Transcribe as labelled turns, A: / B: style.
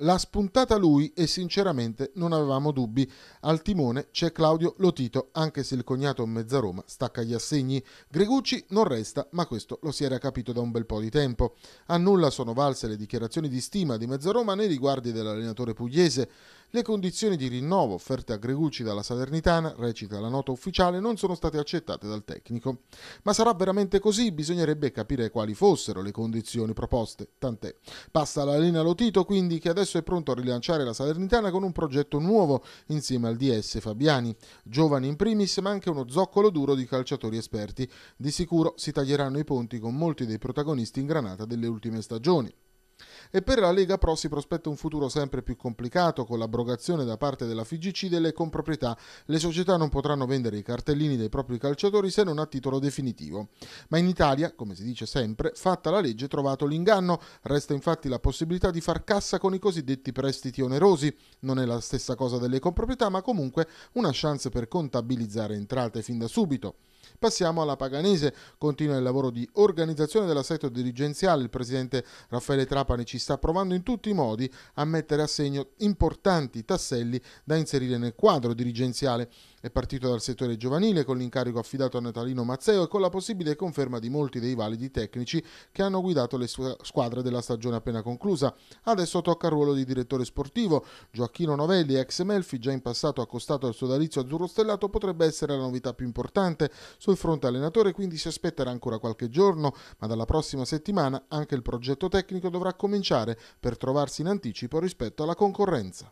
A: L'ha spuntata lui e sinceramente non avevamo dubbi. Al timone c'è Claudio Lotito, anche se il cognato Mezzaroma stacca gli assegni. Gregucci non resta, ma questo lo si era capito da un bel po' di tempo. A nulla sono valse le dichiarazioni di stima di Mezzaroma nei riguardi dell'allenatore pugliese. Le condizioni di rinnovo offerte a Gregucci dalla Salernitana, recita la nota ufficiale, non sono state accettate dal tecnico. Ma sarà veramente così? Bisognerebbe capire quali fossero le condizioni proposte, tant'è. Passa la linea Lotito quindi che adesso è pronto a rilanciare la Salernitana con un progetto nuovo insieme al DS Fabiani, giovani in primis ma anche uno zoccolo duro di calciatori esperti. Di sicuro si taglieranno i ponti con molti dei protagonisti in granata delle ultime stagioni e per la Lega Pro si prospetta un futuro sempre più complicato con l'abrogazione da parte della FIGC delle comproprietà. Le società non potranno vendere i cartellini dei propri calciatori se non a titolo definitivo. Ma in Italia, come si dice sempre, fatta la legge trovato l'inganno. Resta infatti la possibilità di far cassa con i cosiddetti prestiti onerosi. Non è la stessa cosa delle comproprietà, ma comunque una chance per contabilizzare entrate fin da subito. Passiamo alla Paganese, continua il lavoro di organizzazione dell'assetto dirigenziale, il presidente Raffaele Trapani ci sta provando in tutti i modi a mettere a segno importanti tasselli da inserire nel quadro dirigenziale. È partito dal settore giovanile con l'incarico affidato a Natalino Mazzeo e con la possibile conferma di molti dei validi tecnici che hanno guidato le squadre della stagione appena conclusa. Adesso tocca al ruolo di direttore sportivo. Gioacchino Novelli, ex Melfi, già in passato accostato al sodalizio azzurro stellato, potrebbe essere la novità più importante. Sul fronte allenatore quindi si aspetterà ancora qualche giorno, ma dalla prossima settimana anche il progetto tecnico dovrà cominciare per trovarsi in anticipo rispetto alla concorrenza.